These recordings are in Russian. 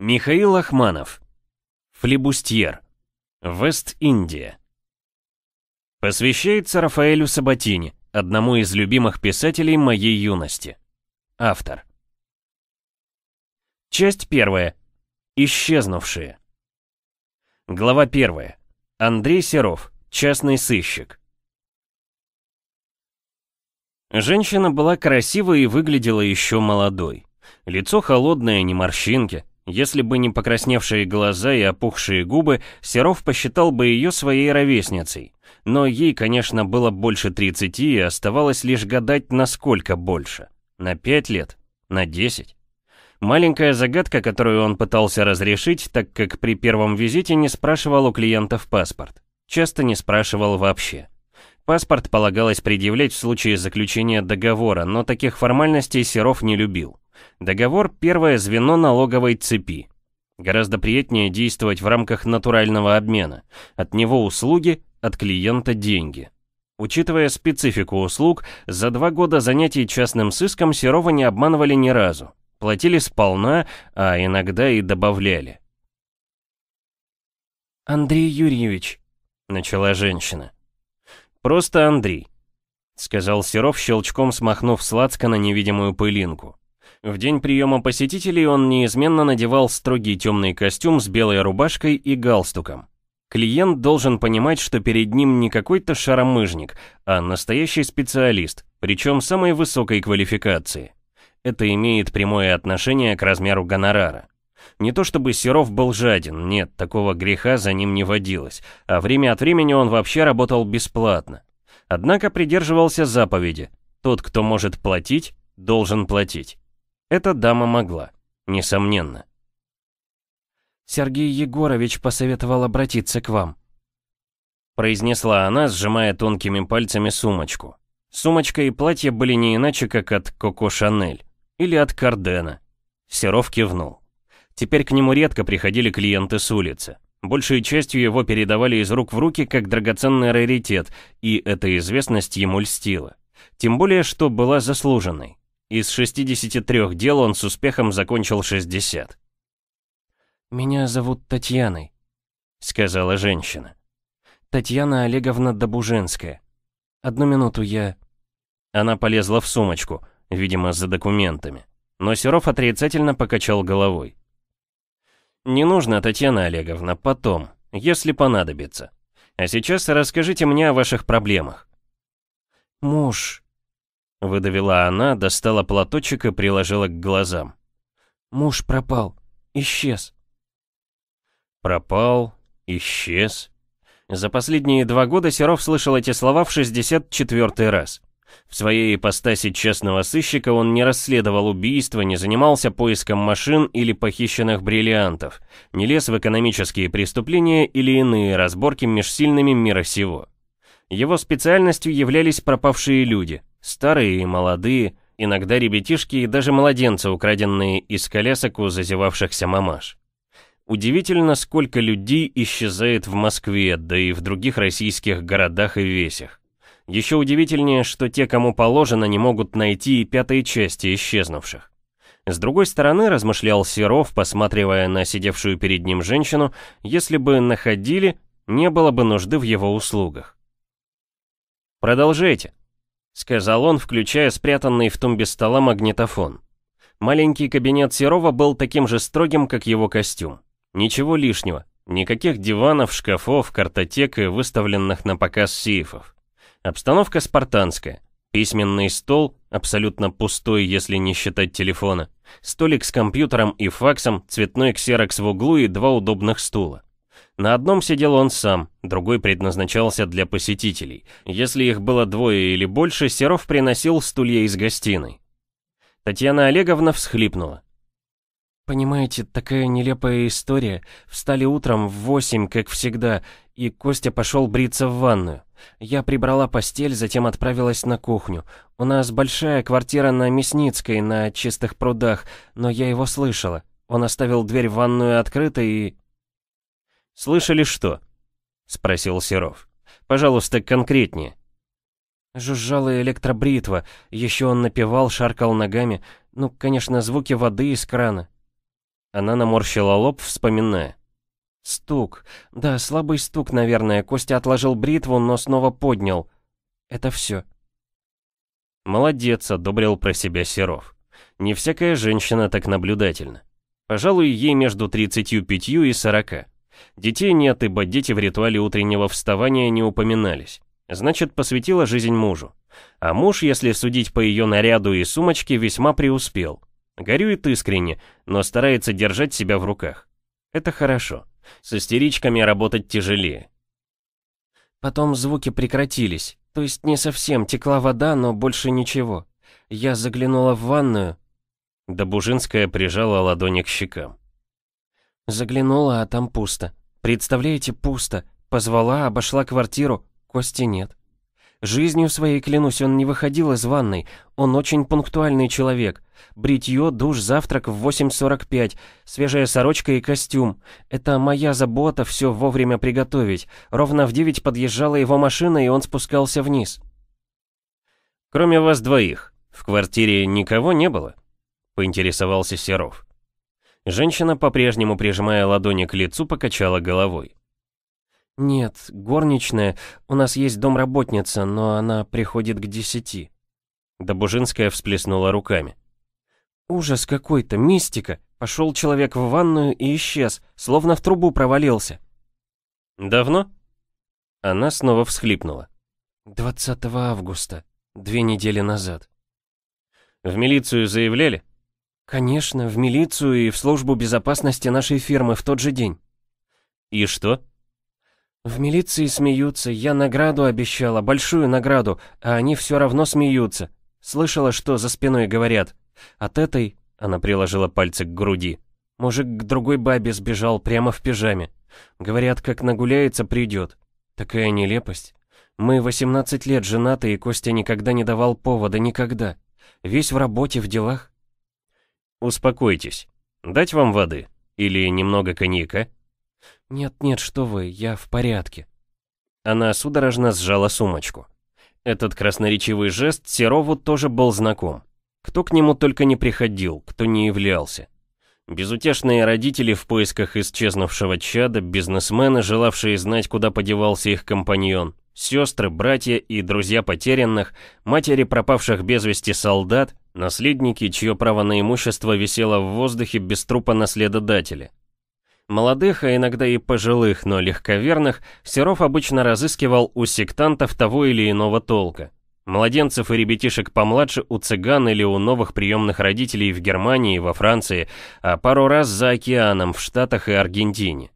Михаил Ахманов. Флебустьер. Вест-Индия. Посвящается Рафаэлю Сабатини, одному из любимых писателей моей юности. Автор. Часть первая. Исчезнувшие. Глава первая. Андрей Серов. Частный сыщик. Женщина была красивой и выглядела еще молодой. Лицо холодное, не морщинки, если бы не покрасневшие глаза и опухшие губы, Серов посчитал бы ее своей ровесницей. Но ей, конечно, было больше 30, и оставалось лишь гадать, насколько больше. На 5 лет? На 10? Маленькая загадка, которую он пытался разрешить, так как при первом визите не спрашивал у клиентов паспорт. Часто не спрашивал вообще. Паспорт полагалось предъявлять в случае заключения договора, но таких формальностей Серов не любил. Договор – первое звено налоговой цепи. Гораздо приятнее действовать в рамках натурального обмена. От него услуги, от клиента деньги. Учитывая специфику услуг, за два года занятий частным сыском Серова не обманывали ни разу. Платили сполна, а иногда и добавляли. «Андрей Юрьевич», — начала женщина. «Просто Андрей», — сказал Серов, щелчком смахнув сладко на невидимую пылинку. В день приема посетителей он неизменно надевал строгий темный костюм с белой рубашкой и галстуком. Клиент должен понимать, что перед ним не какой-то шаромыжник, а настоящий специалист, причем самой высокой квалификации. Это имеет прямое отношение к размеру гонорара. Не то чтобы Серов был жаден, нет, такого греха за ним не водилось, а время от времени он вообще работал бесплатно. Однако придерживался заповеди «Тот, кто может платить, должен платить». Эта дама могла, несомненно. «Сергей Егорович посоветовал обратиться к вам», — произнесла она, сжимая тонкими пальцами сумочку. Сумочка и платье были не иначе, как от Коко Шанель или от Кардена. Серов кивнул. Теперь к нему редко приходили клиенты с улицы. Большей частью его передавали из рук в руки как драгоценный раритет, и эта известность ему льстила. Тем более, что была заслуженной. Из 63 дел он с успехом закончил 60. «Меня зовут Татьяной», — сказала женщина. «Татьяна Олеговна Добуженская. Одну минуту я...» Она полезла в сумочку, видимо, за документами. Но Серов отрицательно покачал головой. «Не нужно, Татьяна Олеговна, потом, если понадобится. А сейчас расскажите мне о ваших проблемах». «Муж Выдавила она, достала платочек и приложила к глазам. «Муж пропал. Исчез». «Пропал. Исчез». За последние два года Серов слышал эти слова в 64 раз. В своей ипостаси честного сыщика он не расследовал убийства, не занимался поиском машин или похищенных бриллиантов, не лез в экономические преступления или иные разборки межсильными мира сего. Его специальностью являлись пропавшие люди – Старые и молодые, иногда ребятишки и даже младенцы, украденные из колясок у зазевавшихся мамаш. Удивительно, сколько людей исчезает в Москве, да и в других российских городах и весях. Еще удивительнее, что те, кому положено, не могут найти и пятой части исчезнувших. С другой стороны, размышлял Серов, посматривая на сидевшую перед ним женщину, если бы находили, не было бы нужды в его услугах. «Продолжайте», — сказал он, включая спрятанный в тумбе стола магнитофон. Маленький кабинет Серова был таким же строгим, как его костюм. Ничего лишнего, никаких диванов, шкафов, картотек и выставленных на показ сейфов. Обстановка спартанская. Письменный стол, абсолютно пустой, если не считать телефона. Столик с компьютером и факсом, цветной ксерокс в углу и два удобных стула. На одном сидел он сам, другой предназначался для посетителей. Если их было двое или больше, Серов приносил стулья из гостиной. Татьяна Олеговна всхлипнула. «Понимаете, такая нелепая история. Встали утром в восемь, как всегда, и Костя пошел бриться в ванную. Я прибрала постель, затем отправилась на кухню. У нас большая квартира на Мясницкой, на Чистых прудах, но я его слышала. Он оставил дверь в ванную открытой и... «Слышали что?» — спросил Серов. «Пожалуйста, конкретнее». Жужжала электробритва, еще он напевал, шаркал ногами. Ну, конечно, звуки воды из крана. Она наморщила лоб, вспоминая. Стук. Да, слабый стук, наверное. Костя отложил бритву, но снова поднял. Это все. Молодец, одобрил про себя Серов. Не всякая женщина так наблюдательна. Пожалуй, ей между 35 и 40. Детей нет, ибо дети в ритуале утреннего вставания не упоминались. Значит, посвятила жизнь мужу. А муж, если судить по ее наряду и сумочке, весьма преуспел. Горюет искренне, но старается держать себя в руках. Это хорошо. С истеричками работать тяжелее. Потом звуки прекратились. То есть не совсем, текла вода, но больше ничего. Я заглянула в ванную. Добужинская прижала ладони к щекам. Заглянула, а там пусто. Представляете, пусто. Позвала, обошла квартиру. Кости нет. Жизнью своей, клянусь, он не выходил из ванной. Он очень пунктуальный человек. Бритье, душ, завтрак в 8.45, свежая сорочка и костюм. Это моя забота все вовремя приготовить. Ровно в 9 подъезжала его машина, и он спускался вниз. «Кроме вас двоих, в квартире никого не было?» — поинтересовался Серов. Женщина, по-прежнему прижимая ладони к лицу, покачала головой. «Нет, горничная, у нас есть домработница, но она приходит к десяти». Добужинская всплеснула руками. «Ужас какой-то, мистика! Пошел человек в ванную и исчез, словно в трубу провалился». «Давно?» Она снова всхлипнула. 20 августа, две недели назад. В милицию заявляли? «Конечно, в милицию и в службу безопасности нашей фирмы в тот же день». «И что?» «В милиции смеются, я награду обещала, большую награду, а они все равно смеются. Слышала, что за спиной говорят. От этой...» — она приложила пальцы к груди. «Мужик к другой бабе сбежал прямо в пижаме. Говорят, как нагуляется, придет. Такая нелепость. Мы 18 лет женаты, и Костя никогда не давал повода, никогда. Весь в работе, в делах. «Успокойтесь. Дать вам воды? Или немного коньяка?» «Нет-нет, что вы, я в порядке». Она судорожно сжала сумочку. Этот красноречивый жест Серову тоже был знаком. Кто к нему только не приходил, кто не являлся. Безутешные родители в поисках исчезнувшего чада, бизнесмены, желавшие знать, куда подевался их компаньон. Сестры, братья и друзья потерянных, матери пропавших без вести солдат, наследники, чье право на имущество висело в воздухе без трупа наследодателя. Молодых, а иногда и пожилых, но легковерных, Серов обычно разыскивал у сектантов того или иного толка. Младенцев и ребятишек помладше у цыган или у новых приемных родителей в Германии, во Франции, а пару раз за океаном в Штатах и Аргентине.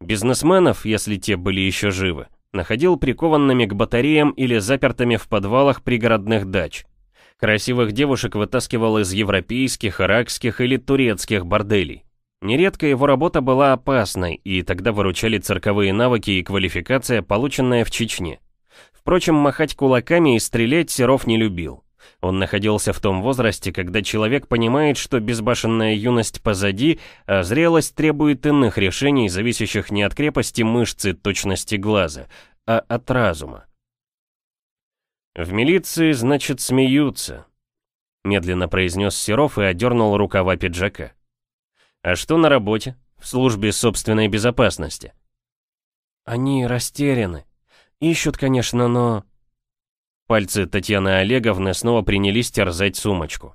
Бизнесменов, если те были еще живы, находил прикованными к батареям или запертыми в подвалах пригородных дач. Красивых девушек вытаскивал из европейских, иракских или турецких борделей. Нередко его работа была опасной, и тогда выручали цирковые навыки и квалификация, полученная в Чечне. Впрочем, махать кулаками и стрелять Серов не любил. Он находился в том возрасте, когда человек понимает, что безбашенная юность позади, а зрелость требует иных решений, зависящих не от крепости мышцы, точности глаза, а от разума. «В милиции, значит, смеются», — медленно произнес Серов и одернул рукава пиджака. «А что на работе, в службе собственной безопасности?» «Они растеряны. Ищут, конечно, но...» Пальцы Татьяны Олеговны снова принялись терзать сумочку.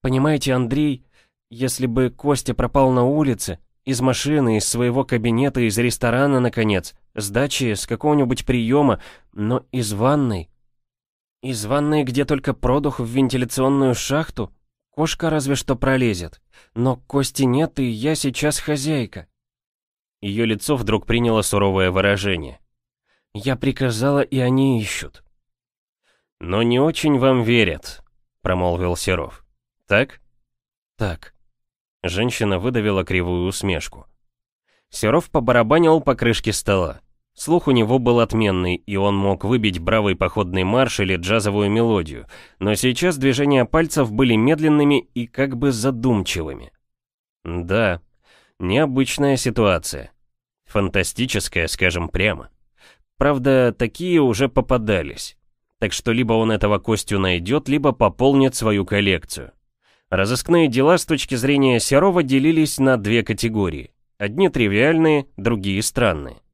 «Понимаете, Андрей, если бы Костя пропал на улице, из машины, из своего кабинета, из ресторана, наконец. С дачи, с какого-нибудь приема. Но из ванной... Из ванной, где только продух в вентиляционную шахту? Кошка разве что пролезет. Но кости нет, и я сейчас хозяйка. Ее лицо вдруг приняло суровое выражение. Я приказала, и они ищут. «Но не очень вам верят», — промолвил Серов. «Так?» «Так». Женщина выдавила кривую усмешку. Серов побарабанил по крышке стола. Слух у него был отменный, и он мог выбить бравый походный марш или джазовую мелодию, но сейчас движения пальцев были медленными и как бы задумчивыми. Да, необычная ситуация. Фантастическая, скажем прямо. Правда, такие уже попадались. Так что либо он этого костью найдет, либо пополнит свою коллекцию. Разыскные дела с точки зрения Серова делились на две категории. Одни тривиальные, другие странные.